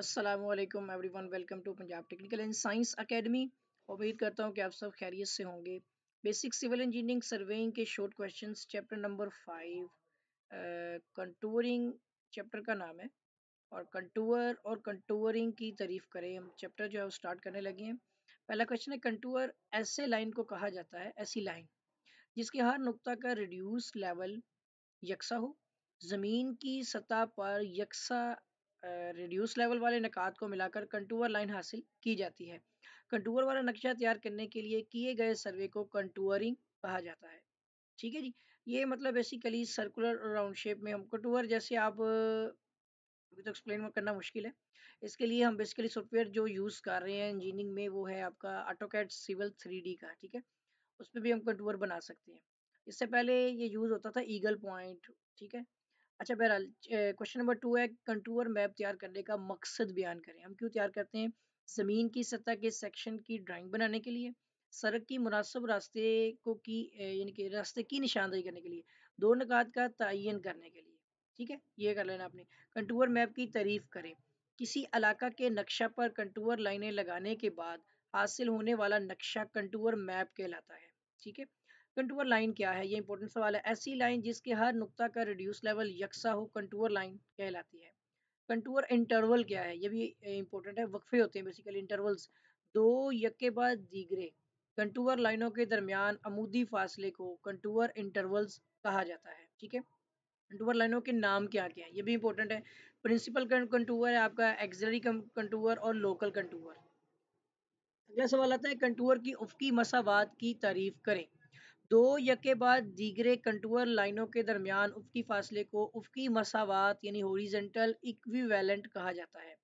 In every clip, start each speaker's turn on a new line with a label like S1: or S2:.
S1: Aslam everyone welcome to Punjab technical and science academy उम्मीद करता हूँ कि आप सब खैरियत से होंगे बेसिक सिविल इंजीनियरिंग सर्वेइंग के short questions chapter number five contouring chapter का नाम है और कंटूर और कंटूरिंग की तारीफ करें हम चैप्टर जो है वो स्टार्ट करने लगे हैं पहला क्वेश्चन है कंटूर ऐसे लाइन को कहा जाता है ऐसी लाइन जिसके हर नुकता का रिड्यूस लेवल यकसा हो ज़मीन की सतह पर यकसा रिड्यूस लेवल वाले नकात को मिलाकर कंटूअर लाइन हासिल की जाती है कंटूअर वाला नक्शा तैयार करने के लिए किए गए सर्वे को कंटूअरिंग कहा जाता है ठीक है जी ये मतलब बेसिकली सर्कुलर राउंड शेप में हम कंटूअर जैसे आप अभी तो एक्सप्लेन करना मुश्किल है इसके लिए हम बेसिकली सॉफ्टवेयर जो यूज़ कर रहे हैं इंजीनियरिंग में वो है आपका ऑटोकैट सिविल थ्री का ठीक है उस पर भी हम कंटूअर बना सकते हैं इससे पहले ये यूज़ होता था ईगल पॉइंट ठीक है अच्छा बहरहाल क्वेश्चन नंबर टू है कंटूर मैप तैयार करने का मकसद बयान करें हम क्यों तैयार करते हैं ज़मीन की सतह के सेक्शन की ड्राइंग बनाने के लिए सड़क की मुनासब रास्ते को की यानी कि रास्ते की निशानदेही करने के लिए दो नकात का तयन करने के लिए ठीक है ये कर लेना आपने कंटूर मैप की तारीफ करें किसी इलाका के नक्शा पर कंटूर लाइनें लगाने के बाद हासिल होने वाला नक्शा कंटूर मैप कहलाता है ठीक है कंटूर लाइन क्या है ये इंपॉर्टेंट सवाल है ऐसी लाइन जिसके हर नुकता का रिड्यूस लेवल यकसा हो कंटूर लाइन कहलाती है कंटूर इंटरवल क्या है ये भी इंपॉर्टेंट है वक्फे होते हैं बेसिकली इंटरवल्स दो यक के बाद दीगरे कंटूर लाइनों के दरमियान अमूदी फासले को कंटूर इंटरवल्स कहा जाता है ठीक है कंटूर लाइनों के नाम क्या क्या है ये भी इंपॉर्टेंट है प्रिंसिपल कंटूर है आपका एक्जरी कंटूर और लोकल कंटूर अगला सवाल आता है कंटूर की उफकी मसावात की तारीफ करें दो यके बाद दीगरे कंटूअर लाइनों के दरमियान उफकी फासले को उफकी मसावत यानी हॉरिजेंटल इक्विवेलेंट कहा जाता है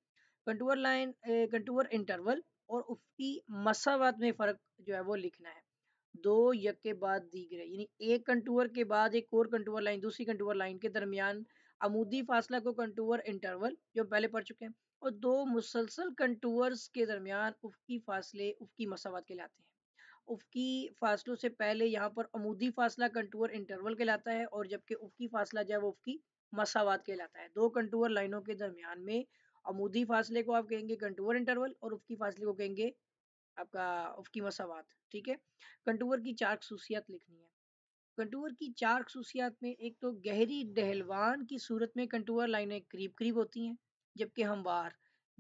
S1: कंटूअर लाइन कंटूअर इंटरवल और उफकी मसावत में फ़र्क जो है वो लिखना है दो यक के बाद दीगरे यानी एक कंटूअर के बाद एक और कंटूअर लाइन दूसरी कंटूअर लाइन के दरमियान आमूदी फासला को कंटूअर इंटरवल जो पहले पढ़ चुके हैं और दो मुसलसल कंटूअर्स के दरमियान उफकी फासले उफकी मसावत के लाते हैं उफकी फासलों से पहले यहाँ पर अमूदी फासला कंटूर इंटरवल कहलाता है और जबकि उफकी फासला जो है वो उफकी मसावात कहलाता है दो कंटूर लाइनों के दरमियान में अमूदी फासले को आप कहेंगे कंटूर इंटरवल और उफकी फासले को कहेंगे आपका उफकी मसावात ठीक है कंटूर की चार खसूसियात लिखनी है कंटूर की चार खसूसियात में एक तो गहरी डहलवान की सूरत में कंटूर लाइनें करीब करीब होती हैं जबकि हमवार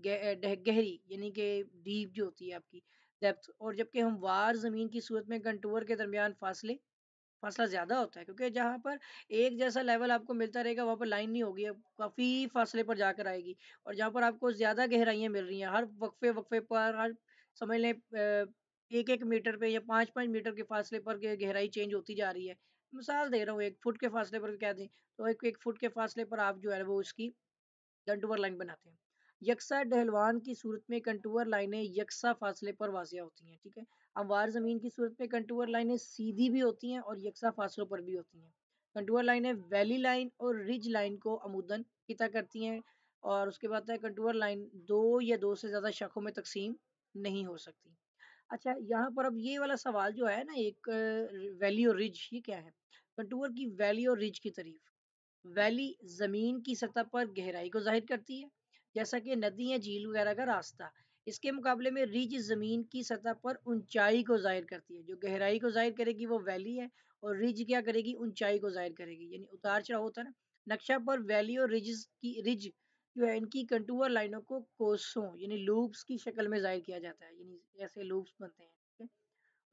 S1: गहरी यानी कि डीप जो होती है आपकी डेप्थ और जबकि हम वार ज़मीन की सूरत में कंटूर के दरमियान फासले फासला ज़्यादा होता है क्योंकि जहाँ पर एक जैसा लेवल आपको मिलता रहेगा वहाँ पर लाइन नहीं होगी काफ़ी फासले पर जाकर आएगी और जहाँ पर आपको ज़्यादा गहराइयाँ मिल रही हैं हर वक्फे वक्फे पर हर समझ लें एक एक मीटर पे या पाँच पाँच मीटर के फासले पर गहराई चेंज होती जा रही है मिसाल दे रहा हूँ एक फुट के फासले पर कह दें तो एक एक फुट के फासले पर आप जो है वो उसकी गंटूवर लाइन बनाते हैं यकसा डहलवान की सूरत में कंटूअर लाइनें यकसा फासले पर वाजिया होती हैं ठीक है हमवार ज़मीन की सूरत में कंटूअर लाइनें सीधी भी होती हैं और यकसा फासलों पर भी होती हैं कंटूअर लाइनें वैली लाइन और रिज लाइन को अमूदन किता करती हैं और उसके बाद है कंटूअर लाइन दो या दो से ज़्यादा शाखों में तकसीम नहीं हो सकती अच्छा यहाँ पर अब ये वाला सवाल जो है ना एक वैली और रिज ये क्या है कंटूअर की वैली और रिज की तरीफ वैली ज़मीन की सतह पर गहराई को जाहिर करती है जैसा कि नदी या झील वगैरह का रास्ता इसके मुकाबले में रिज ज़मीन की सतह पर ऊंचाई को जाहिर करती है जो गहराई को जाहिर करेगी वो वैली है और रिज क्या करेगी ऊंचाई को जाहिर करेगी यानी उतार चढ़ाव होता है ना नक्शा पर वैली और रिज की रिज जो है इनकी कंटूअर लाइनों को कोसों यानी लूप्स की शक्ल में जाहिर किया जाता है यानी ऐसे लूप्स बनते हैं ठीक है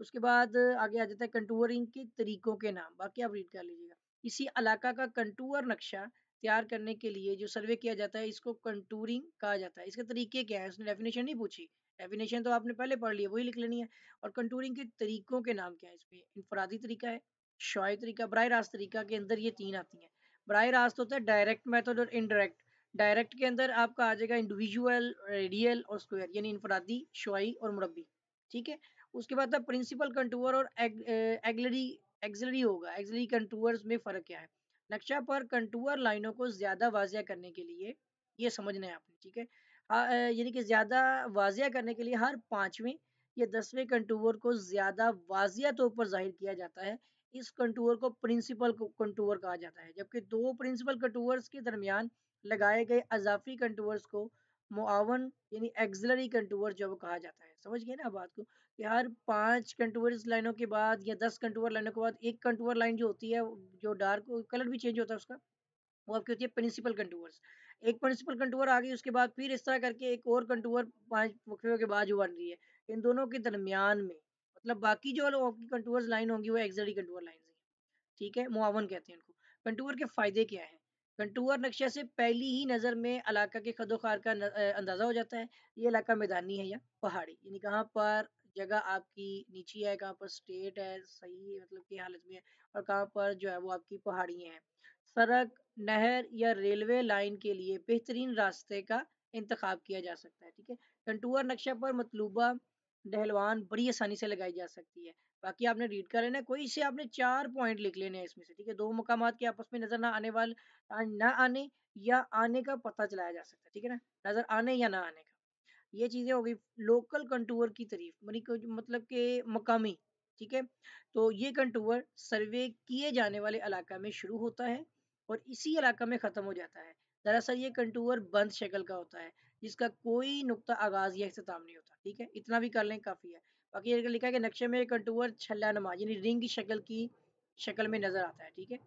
S1: उसके बाद आगे आ जाता है कंटूअरिंग के तरीकों के नाम बाकी आप रीड कर लीजिएगा किसी इलाका का कंटूअर नक्शा तैयार करने के लिए जो सर्वे किया जाता है इसको कंटूरिंग कहा जाता है इसके तरीके क्या है उसने डेफिनेशन नहीं पूछी डेफिनेशन तो आपने पहले पढ़ लिया वही लिख लेनी है और कंटूरिंग के तरीकों के नाम क्या है इसमें इनफरादी तरीका है शॉय तरीका बर रास्त तरीका के अंदर ये तीन आती हैं बर रास्त तो होता है डायरेक्ट मैथड और इनडायरेक्ट डायरेक्ट के अंदर आपका आ जाएगा इंडिविजुअल रेडियल और स्क्वायर यानी इनफरादी शॉई और मुरबी ठीक है उसके बाद था प्रिंसिपल कंटूर और एग, एग्लरी एग्जलरी होगा एग्जलरी कंटूर्स में फ़र्क क्या है नक्शा पर कंटूर लाइनों को ज़्यादा वाजिया करने के लिए ये समझना है आपने ठीक है हाँ, यानी कि ज़्यादा वाजिया करने के लिए हर पाँचवें या दसवें कंटूर को ज़्यादा वाजिया तौर तो पर जाहिर किया जाता है इस कंटूर को प्रिंसिपल कंटूर कहा जाता है जबकि दो प्रिंसिपल कंटूर्स के दरमियान लगाए गए अजाफी कंटूर्स को मुआवन यानी एक्जलरी कंटूर जो कहा जाता है समझ गए ना बात को यार पांच कंटूर लाइनों के बाद या दस कंटूर लाइनों के बाद एक कंटूर लाइन जो होती है जो डार्क कलर भी चेंज होता है उसका वो आपकी होती है प्रिंसिपल कंटूवर्स एक प्रिंसिपल कंटूर आ गई उसके बाद फिर इस तरह करके एक और कंटूर पांच मुखियों के बाद जो बन रही है इन दोनों के दरमियान में मतलब बाकी जो आपकी कंटूर्स लाइन होंगी वो एक्जरी कंटूर लाइन हैं ठीक है मुआवन कहते हैं उनको कंटूर के फ़ायदे क्या है कंटूर नक्शे से पहली ही नज़र में इलाका के खदोखार का अंदाज़ा हो जाता है ये इलाका मैदानी है या पहाड़ी यानी कहाँ पर जगह आपकी नीचे है कहाँ पर स्टेट है सही मतलब की हालत में है और कहाँ पर जो है वो आपकी पहाड़ियाँ हैं सड़क नहर या रेलवे लाइन के लिए बेहतरीन रास्ते का इंतखा किया जा सकता है ठीक है कंटूर नक्शा पर मतलूबा डहलवान बड़ी आसानी से लगाई जा सकती है बाकी आपने रीड कर लेना कोई से आपने चार पॉइंट लिख लेने हैं इसमें से ठीक है दो मकाम के आपस में नजर ना आने वाले ना आने या आने का पता चलाया जा सकता है ठीक है ना नजर आने या ना आने का ये चीज़ें हो गई लोकल कंटूअर की मनी मतलब के मकामी ठीक है तो ये कंटूअर सर्वे किए जाने वाले इलाका में शुरू होता है और इसी इलाका में ख़त्म हो जाता है दरअसल ये कंटूअर बंद शक्ल का होता है जिसका कोई नुकता आगाज़ या अख्ताम नहीं होता ठीक है इतना भी कर लें काफ़ी है बाकी लिखा है कि नक्शे में कंटूअर छल्ला नमा यानी रिंग शक्ल की शक्ल में नज़र आता है ठीक है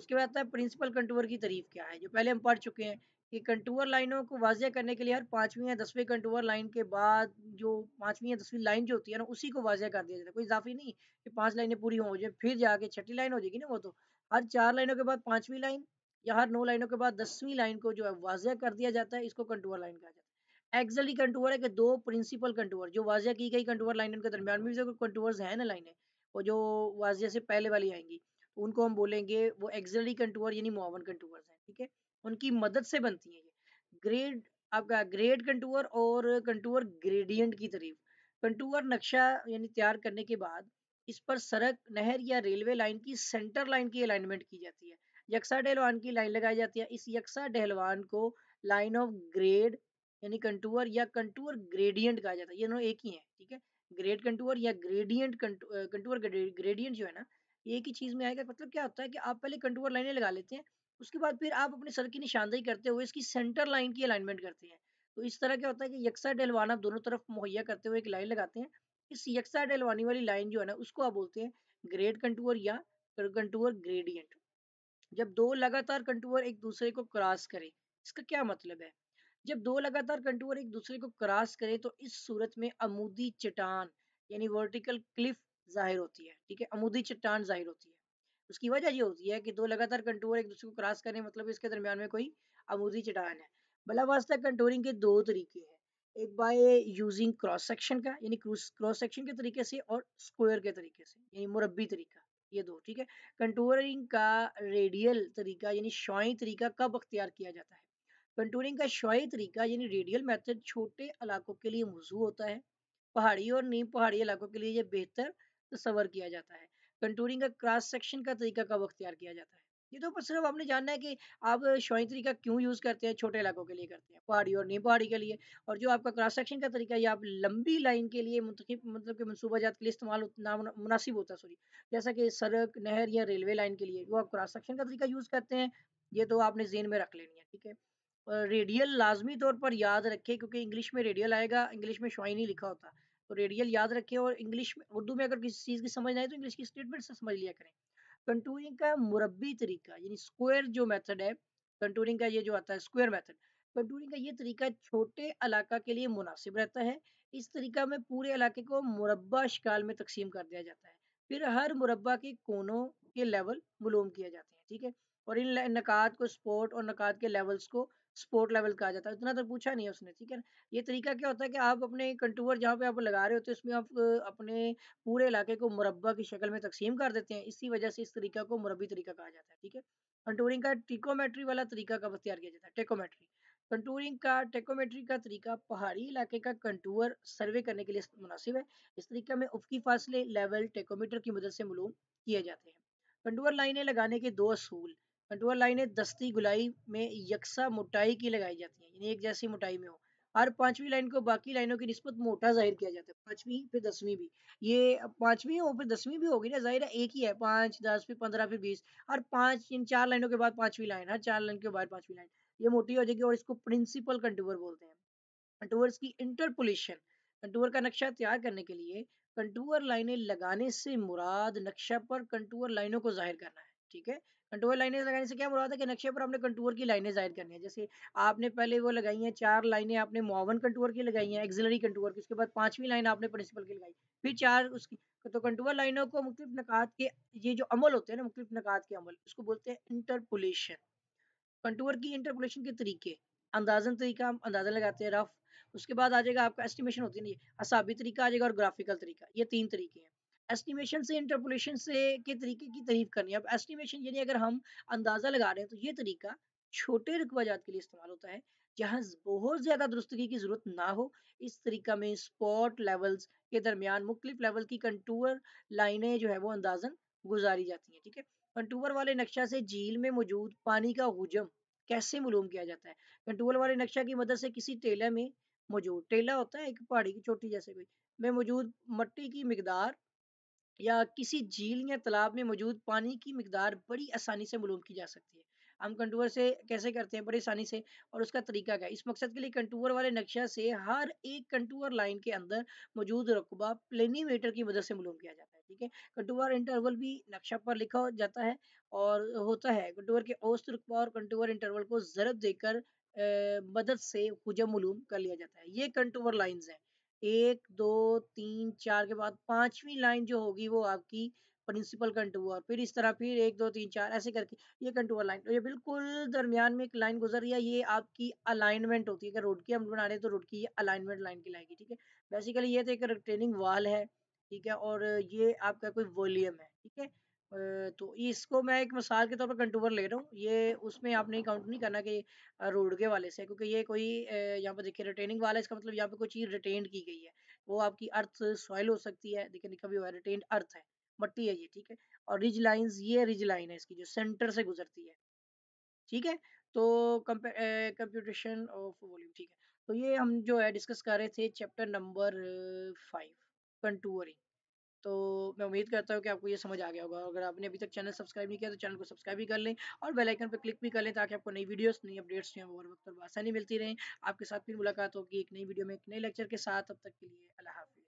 S1: उसके बाद आता है प्रिंसिपल कंटूअर की तरीफ क्या है जो पहले हम पढ़ चुके हैं कि कंटूअर लाइनों को वाजिया करने के लिए हर पाँचवीं या दसवीं कंटूअर लाइन के बाद जो पाँचवीं या दसवीं लाइन जो होती है ना उसी को वाजिया कर दिया जाता है कोई इजाफी नहीं कि पांच लाइनें पूरी हो जाए फिर जाके छठी लाइन हो जाएगी ना वो तो हर चार लाइनों के बाद पाँचवीं लाइन या हर नौ लाइनों के बाद दसवीं लाइन को जो है वाजिया कर दिया जाता है इसको कंटूअर लाइन कहा जाता है एक्जली कंटूअर है कि दो प्रिंसिपल कंटूअर जो वाजिया की गई कंटूअर लाइन उनके दरमियान में भी तो कंटूअर हैं ना लाइनें वो जो वाजिया से पहले वाली आएंगी उनको हम बोलेंगे वो एक्जली कंटूअर यानी मुआवन कंटूर्स हैं ठीक है उनकी मदद से बनती है ये ग्रेड आपका ग्रेड कंटूर और कंटूर ग्रेडियंट की तरफ कंटूर नक्शा यानी तैयार करने के बाद इस पर सड़क नहर या रेलवे लाइन की सेंटर लाइन की अलाइनमेंट की जाती है यक्सा डहलवान की लाइन लगाई जाती है इस यक्सा डहलवान को लाइन ऑफ ग्रेड यानी कंटूर या कंटूर ग्रेडियंट कहा जाता है ये दोनों एक ही है ठीक है ग्रेड कंटूर या ग्रेडियंट कंटूर ग्रेडियंट जो है ना एक ही चीज में आएगा मतलब क्या होता है कि आप पहले कंटूर लाइनें लगा लेते हैं उसके बाद फिर आप अपने सर की निशानदेही करते हुए इसकी सेंटर लाइन की अलाइनमेंट करते हैं तो इस तरह क्या होता है कि यकसा डेलवान आप दोनों तरफ मुहैया करते हुए एक लाइन लगाते हैं इस यक्सा डेलवानी वाली लाइन जो है ना उसको आप बोलते हैं ग्रेड कंटूअर या कंटूअर ग्रेडियंट जब दो लगातार कंटूअर एक दूसरे को क्रॉस करें इसका क्या मतलब है जब दो लगातार कंटूअर एक दूसरे को क्रॉस करें तो इस सूरत में अमूदी चट्टान यानी वर्टिकल क्लिफ जाहिर होती है ठीक है अमूदी चट्टान जाहिर होती है उसकी वजह ये होती है कि दो लगातार कंटूर एक दूसरे को क्रॉस करें मतलब इसके दरमियान में कोई आमूदी चटान है भला कंटूरिंग के दो तरीके हैं एक बाय यूजिंग क्रॉस सेक्शन का यानी क्रॉस सेक्शन के तरीके से और स्क्वायर के तरीके से यानी मुरबी तरीका ये दो ठीक है कंटूरिंग का रेडियल तरीका यानी शॉय तरीका कब अख्तियार किया जाता है कंटूरिंग का शॉई तरीका यानी रेडियल मेथड छोटे इलाकों के लिए मौजू होता है पहाड़ी और नीम पहाड़ी इलाकों के लिए यह बेहतर तस्वर किया जाता है कंटूरिंग का क्रॉस सेक्शन का तरीका कब अख्तियार किया जाता है ये तो सिर्फ आपने जानना है कि आप शॉइंग तरीका क्यों यूज़ करते हैं छोटे इलाकों के लिए करते हैं पहाड़ी और नीम पहाड़ी के लिए और जो आपका क्रॉस सेक्शन का तरीका या आप लंबी लाइन के लिए मुंतखब मतलब कि मनसूबा जात के लिए इस्तेमाल ना मुनासिब होता है सॉरी जैसा कि सड़क नहर या रेलवे लाइन के लिए वो आप क्रॉस सेक्शन का तरीका यूज़ करते हैं ये तो आपने जेन में रख लेनी है ठीक है रेडियल लाजमी तौर पर याद रखें क्योंकि इंग्लिश में रेडियल आएगा इंग्लिश में शोई नहीं लिखा होता है तो रेडियल याद रखें और इंग्लिश में उर्दू में अगर किसी चीज़ की समझ नहीं तो इंग्लिश की स्टेटमेंट से समझ लिया करें कंटूरिंग का मुरबी तरीका यानी स्क्वायर जो मेथड है कंटूरिंग का ये जो आता है स्क्वायर मेथड कंटूरिंग का ये तरीका छोटे इलाका के लिए मुनासिब रहता है इस तरीका में पूरे इलाके को मुरबा शिकाल में तकसीम कर दिया जाता है फिर हर मुरबा के कोनों के लेवल मलूम किए जाते हैं ठीक है और इन नकात को स्पोर्ट और नकात के लेवल्स को स्पोर्ट लेवल का आ जाता है इतना तो पूछा नहीं है उसने ठीक है ये तरीका क्या होता है कि आप अपने कंटूवर जहाँ पे आप लगा रहे होते हैं उसमें आप अपने पूरे इलाके को मुरबा की शक्ल में तकसीम कर देते हैं इसी वजह से इस तरीका को मुरबी तरीका कहा जाता है ठीक है कंटूरिंग का टिकोमेट्री वाला तरीका कब तैयार किया जाता है टेकोमेट्री कंटूरिंग का टेकोमेट्री का तरीका पहाड़ी इलाके का कंटूर सर्वे करने के लिए मुनासिब है इस तरीके में उफकी फासले लेवल टेकोमीटर की मदद से मलूम किए जाते हैं कंटूर लाइनें लगाने के दो असूल कंट्रोल लाइनें दस्ती गुलाई में यकसा मोटाई की लगाई जाती हैं यानी एक जैसी मोटाई में हो हर पांचवी लाइन को बाकी लाइनों की नस्बत मोटा जाहिर किया जाता है पांचवी फिर दसवीं भी ये पांचवी हो फिर दसवीं भी होगी ना जाहिर है एक ही है पाँच दस फिर पंद्रह फिर बीस हर पाँच इन चार लाइनों के बाद पांचवी लाइन हर चार लाइन के बाद पांचवी लाइन ये मोटी हो जाएगी और इसको प्रिंसिपल कंटूवर बोलते हैं कंटूवर्स की इंटरपोलेशन कंटूवर का नक्शा तैयार करने के लिए कंटूवर लाइनें लगाने से मुराद नक्शा पर कंटूवर लाइनों को जाहिर करना है ठीक है कंटूर लाइनें लगाने से क्या मुराद है कि नक्शे पर आपने कंटूर की लाइनें जाहिर करनी है जैसे आपने पहले वो लगाई हैं चार लाइनें आपने मुआवन कंटूर की लगाई हैं एक्जिलरी कंटूर की उसके बाद पांचवी लाइन आपने प्रिंसिपल की लगाई फिर चार उसकी तो कंटूर लाइनों को मुख्तलिफ नकात के ये जो अमल होते हैं ना मुख्तलिफ नकात के अमल उसको बोलते हैं इंटरपोलेशन कंटूर की इंटरपोलेशन के तरीके अंदाजन तरीका अंदाजा लगाते हैं रफ उसके बाद आ जाएगा आपका एस्टिमेशन होती ये असाबी तरीका आ जाएगा और ग्राफिकल तरीका ये तीन तरीके हैं एस्टिमेशन से इंटरपोलेशन से के तरीके की तारीफ करनी है अब एस्टिमेशन यानी अगर हम अंदाज़ा लगा रहे हैं तो ये तरीका छोटे रकबाजात के लिए इस्तेमाल होता है जहाँ बहुत ज़्यादा दुरुस्तगी की ज़रूरत ना हो इस तरीका में स्पॉट लेवल्स के दरमियान मुख्तलिफ लेवल की कंटूर लाइने जो है वो अंदाजन गुजारी जाती है ठीक है कंटूर वाले नक्शा से झील में मौजूद पानी का हुजम कैसे मलूम किया जाता है कंटूर वाले नक्शा की मदद से किसी टेला में मौजूद टेला होता है एक पहाड़ी की चोटी जैसे कोई में मौजूद मट्टी की मकदार या किसी झील या तालाब में मौजूद पानी की मकदार बड़ी आसानी से मलूम की जा सकती है हम कंटूर से कैसे करते हैं बड़ी आसानी से और उसका तरीका क्या है इस मकसद के लिए कंटूर वाले नक्शा से हर एक कंटूर लाइन के अंदर मौजूद रकबा प्लेनीमीटर की मदद से मलूम किया जाता है ठीक है कंटूर इंटरवल भी नक्शा पर लिखा जाता है और होता है कंटूर के औस्त रकबा और कंटूर इंटरवल को जरब देकर मदद से हजम मलूम कर लिया जाता है ये कंटूर लाइन्स हैं एक दो तीन चार के बाद पांचवी लाइन जो होगी वो आपकी प्रिंसिपल कंटूर फिर इस तरह फिर एक दो तीन चार ऐसे करके ये कंटूर लाइन तो ये बिल्कुल दरमियान में एक लाइन गुजर रही है ये आपकी अलाइनमेंट होती है अगर रोड की हम बना रहे तो रोड की अलाइनमेंट लाइन की लाएगी ठीक है बेसिकली ये तो एक रिटेनिंग वाल है ठीक है और ये आपका कोई वॉल्यूम है ठीक है तो इसको मैं एक मिसाल के तौर पर कंटूबर ले रहा हूँ ये उसमें आपने काउंट नहीं करना कि रोड के वाले से क्योंकि ये कोई यहाँ पर देखिए रिटेनिंग वाला इसका मतलब यहाँ पे कोई चीज़ रिटेन की गई है वो आपकी अर्थ सॉइल हो सकती है देखिए भी हुआ रिटेन अर्थ है मट्टी है ये ठीक है और रिज लाइन ये रिज लाइन है इसकी जो सेंटर से गुजरती है ठीक है तो कंप्यूटेशन ऑफ वॉल्यूम ठीक है तो ये हम जो है डिस्कस कर रहे थे चैप्टर नंबर फाइव कंटूरिंग तो मैं उम्मीद करता हूँ कि आपको ये समझ आ गया होगा अगर आपने अभी तक चैनल सब्सक्राइब नहीं किया तो चैनल को सब्सक्राइब भी कर लें और बेलाइकन पर क्लिक भी कर लें ताकि आपको नई वीडियोस नई अपडेट्स जो हैं वो वक्त पर आसानी मिलती रहें आपके साथ फिर मुलाकात होगी एक नई वीडियो में एक नए लेक्चर के साथ अब तक के लिए अल्लाह हाफिज़